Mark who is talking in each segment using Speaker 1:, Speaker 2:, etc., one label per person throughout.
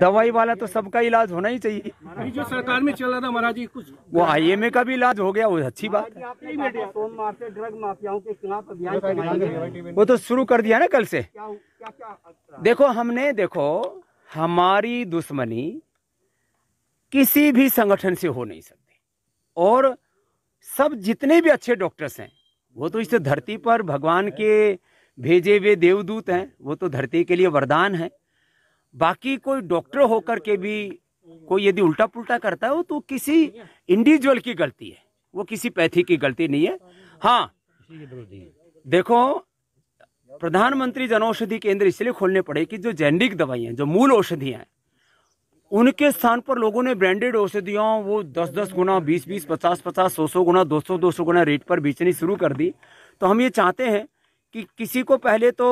Speaker 1: दवाई वाला तो सबका इलाज होना ही चाहिए जो सरकार में चल रहा था महाराज जी कुछ वो आईएमए का भी इलाज हो गया वो अच्छी बात ड्रग माफियाओं के खिलाफ अभियान वो तो शुरू कर दिया ना कल से देखो हमने देखो हमारी दुश्मनी किसी भी संगठन से हो नहीं सकती और सब जितने भी अच्छे डॉक्टर्स हैं वो तो इस धरती पर भगवान के भेजे हुए देवदूत हैं वो तो धरती के लिए वरदान है बाकी कोई डॉक्टर होकर के भी कोई यदि उल्टा पुल्टा करता हो तो किसी इंडिविजुअल की गलती है वो किसी पैथी की गलती नहीं है हाँ देखो प्रधानमंत्री औषधि केंद्र इसलिए खोलने पड़े कि जो जेनरिक दवाइयाँ जो मूल औषधियाँ हैं उनके स्थान पर लोगों ने ब्रांडेड औषधियों वो दस दस गुना बीस बीस पचास पचास सौ सौ गुना दो सौ दो सौ गुना रेट पर बेचनी शुरू कर दी तो हम ये चाहते हैं कि किसी को पहले तो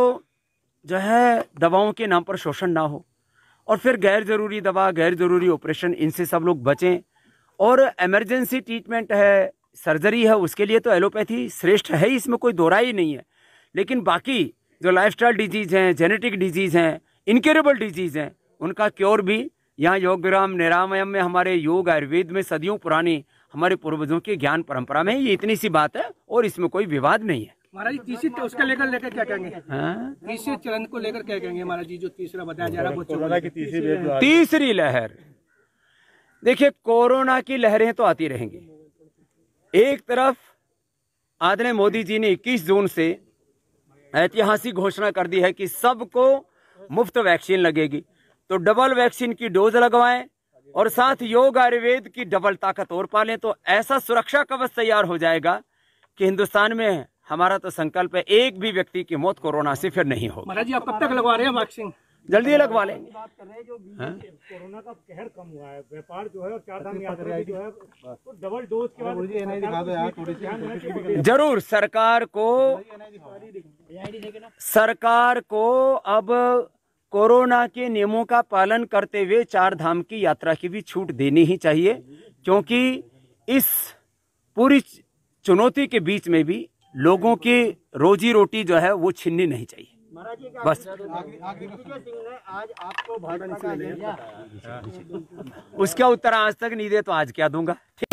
Speaker 1: जो है दवाओं के नाम पर शोषण ना हो और फिर गैर ज़रूरी दवा गैर ज़रूरी ऑपरेशन इनसे सब लोग बचें और एमरजेंसी ट्रीटमेंट है सर्जरी है उसके लिए तो एलोपैथी श्रेष्ठ है ही इसमें कोई दोरा ही नहीं है लेकिन बाकी जो लाइफस्टाइल डिजीज़ हैं जेनेटिक डिजीज़ हैं इनक्योरेबल डिजीज़ हैं उनका क्योर भी यहाँ योग विराम निरामयम में हमारे योग आयुर्वेद में सदियों पुरानी हमारे पूर्वजों के ज्ञान परंपरा में ये इतनी सी बात है और इसमें कोई विवाद नहीं है महाराज तीसरी उसका लेकर लेकर क्या कहेंगे हाँ? तीसरे चरण को लेकर क्या कहेंगे महाराज जी जो तीसरा बताया जा रहा तो तो है तीसरी लहर देखिए कोरोना की लहरें तो आती रहेंगी एक तरफ आदरणीय मोदी जी ने 21 जून से ऐतिहासिक घोषणा कर दी है कि सबको मुफ्त वैक्सीन लगेगी तो डबल वैक्सीन की डोज लगवाएं और साथ योग आयुर्वेद की डबल ताकत और पालें तो ऐसा सुरक्षा कवच तैयार हो जाएगा कि हिंदुस्तान में हमारा तो संकल्प है एक भी व्यक्ति की मौत कोरोना से फिर नहीं हो महाराज जी आप कब तक लगवा रहे हैं वैक्सीन जल्दी लगवा लेंगे बात कर रहे हैं जो हाँ? कोरोना का कहर कम हुआ है व्यापार जो है और चारधाम यात्रा जो है तो डबल डोज के बाद जरूर सरकार को सरकार को अब कोरोना के नियमों का पालन करते हुए चार धाम की यात्रा की भी छूट देनी ही चाहिए क्योंकि इस पूरी चुनौती के बीच में भी लोगों की रोजी रोटी जो है वो छीननी नहीं चाहिए बस उसका उत्तर आज तक नहीं दे तो आज क्या दूंगा